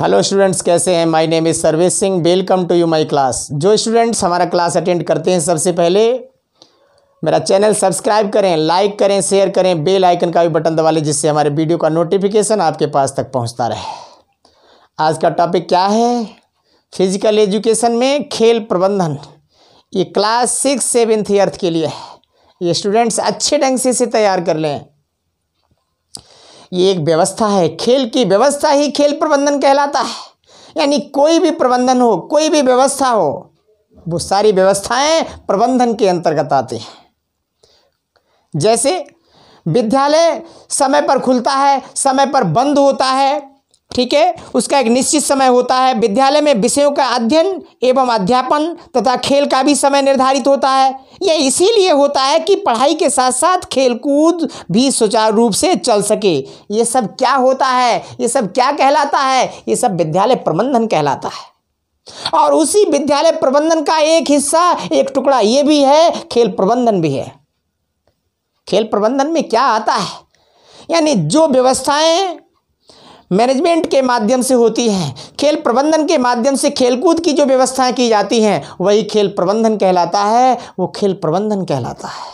hello students कैसे हैं my name is Sarvesh Singh welcome to you my class जो students हमारा क्लास अटेंड करते हैं सबसे पहले मेरा चैनल सब्सक्राइब करें लाइक करें शेयर करें बेल आइकन का भी बटन दबा लें जिससे हमारे वीडियो का नोटिफिकेशन आपके पास तक पहुंचता रहे आज का टॉपिक क्या है फिजिकल एजुकेशन में खेल प्रबंधन ये class six seventh eighth eighth के लिए है ये स्टूडेंट्स अच्छे ढंग से इसे तैयार कर लें ये एक व्यवस्था है खेल की व्यवस्था ही खेल प्रबंधन कहलाता है यानी कोई भी प्रबंधन हो कोई भी व्यवस्था हो वो सारी व्यवस्थाएं प्रबंधन के अंतर्गत आती हैं जैसे विद्यालय समय पर खुलता है समय पर बंद होता है ठीक है उसका एक निश्चित समय होता है विद्यालय में विषयों का अध्ययन एवं अध्यापन तथा खेल का भी समय निर्धारित होता है यह इसीलिए होता है कि पढ़ाई के साथ साथ खेलकूद भी सुचारू रूप से चल सके ये सब क्या होता है ये सब क्या कहलाता है ये सब विद्यालय प्रबंधन कहलाता है और उसी विद्यालय प्रबंधन का एक हिस्सा एक टुकड़ा ये भी है खेल प्रबंधन भी है खेल प्रबंधन में क्या आता है यानी जो व्यवस्थाएं मैनेजमेंट के माध्यम से होती है खेल प्रबंधन के माध्यम से खेलकूद की जो व्यवस्थाएं की जाती हैं वही खेल प्रबंधन कहलाता है वो खेल प्रबंधन कहलाता है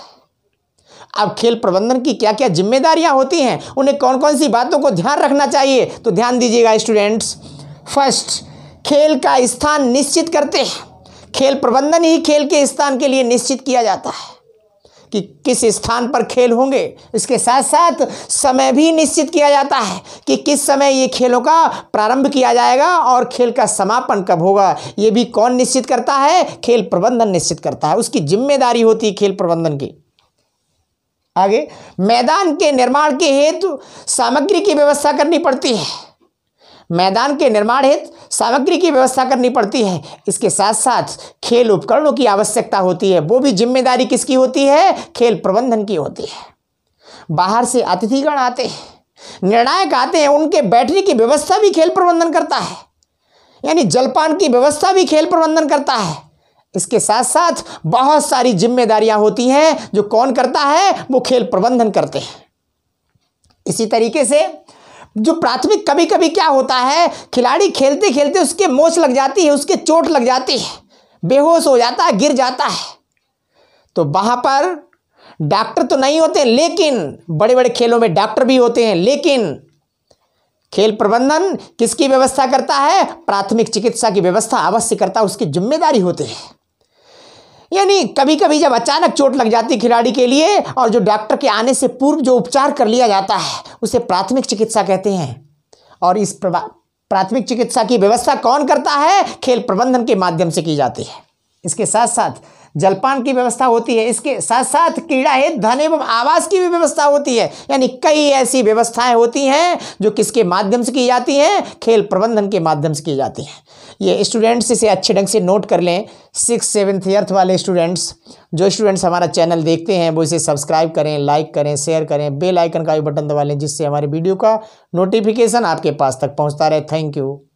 अब खेल प्रबंधन की क्या क्या जिम्मेदारियां होती हैं उन्हें कौन कौन सी बातों को ध्यान रखना चाहिए तो ध्यान दीजिएगा स्टूडेंट्स फर्स्ट खेल का स्थान निश्चित करते हैं खेल प्रबंधन ही खेल के स्थान के लिए निश्चित किया जाता है कि किस स्थान पर खेल होंगे इसके साथ साथ समय भी निश्चित किया जाता है कि किस समय ये खेलों का प्रारंभ किया जाएगा और खेल का समापन कब होगा ये भी कौन निश्चित करता है खेल प्रबंधन निश्चित करता है उसकी जिम्मेदारी होती है खेल प्रबंधन की आगे मैदान के निर्माण के हेतु सामग्री की व्यवस्था करनी पड़ती है मैदान के निर्माण हेतु सामग्री की व्यवस्था करनी पड़ती है इसके साथ साथ खेल उपकरणों की आवश्यकता होती है वो भी जिम्मेदारी किसकी होती है खेल प्रबंधन की होती है बाहर से अतिथिगण आते हैं निर्णायक आते हैं उनके बैठने की व्यवस्था भी खेल प्रबंधन करता है यानी जलपान की व्यवस्था भी खेल प्रबंधन करता है इसके साथ साथ बहुत सारी जिम्मेदारियां होती हैं जो कौन करता है वो खेल प्रबंधन करते हैं इसी तरीके से जो प्राथमिक कभी कभी क्या होता है खिलाड़ी खेलते खेलते उसके मोच लग जाती है उसके चोट लग जाती है बेहोश हो जाता है गिर जाता है तो वहाँ पर डॉक्टर तो नहीं होते लेकिन बड़े बड़े खेलों में डॉक्टर भी होते हैं लेकिन खेल प्रबंधन किसकी व्यवस्था करता है प्राथमिक चिकित्सा की व्यवस्था अवश्य करता है उसकी जिम्मेदारी होती है यानी कभी कभी जब अचानक चोट लग जाती खिलाड़ी के लिए और जो डॉक्टर के आने से पूर्व जो उपचार कर लिया जाता है उसे प्राथमिक चिकित्सा कहते हैं और इस प्राथमिक चिकित्सा की व्यवस्था कौन करता है खेल प्रबंधन के माध्यम से की जाती है इसके साथ साथ जलपान की व्यवस्था होती है इसके साथ साथ क्रीड़ा हित धन एवं आवास की भी व्यवस्था होती है यानी कई ऐसी व्यवस्थाएं होती हैं जो किसके माध्यम से की जाती हैं खेल प्रबंधन के माध्यम से की जाती हैं ये स्टूडेंट्स इसे अच्छे ढंग से नोट कर लें सिक्स सेवन्थ एयर्थ वाले स्टूडेंट्स जो स्टूडेंट्स हमारा चैनल देखते हैं वो इसे सब्सक्राइब करें लाइक करें शेयर करें बेल आइकन का भी बटन दबा लें जिससे हमारे वीडियो का नोटिफिकेशन आपके पास तक पहुंचता रहे थैंक यू